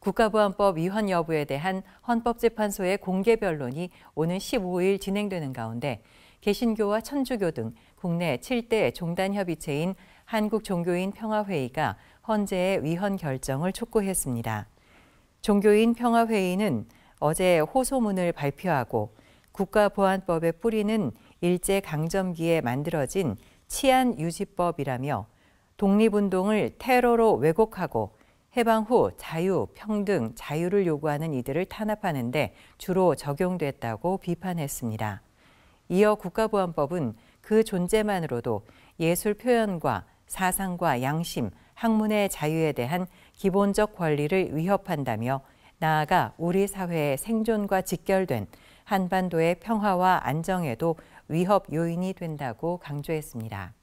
국가보안법 위헌 여부에 대한 헌법재판소의 공개 변론이 오는 15일 진행되는 가운데 개신교와 천주교 등 국내 7대 종단협의체인 한국종교인 평화회의가 헌재의 위헌 결정을 촉구했습니다. 종교인 평화회의는 어제 호소문을 발표하고 국가보안법의 뿌리는 일제강점기에 만들어진 치안유지법이라며 독립운동을 테러로 왜곡하고 해방 후 자유, 평등, 자유를 요구하는 이들을 탄압하는데 주로 적용됐다고 비판했습니다. 이어 국가보안법은 그 존재만으로도 예술 표현과 사상과 양심, 학문의 자유에 대한 기본적 권리를 위협한다며 나아가 우리 사회의 생존과 직결된 한반도의 평화와 안정에도 위협 요인이 된다고 강조했습니다.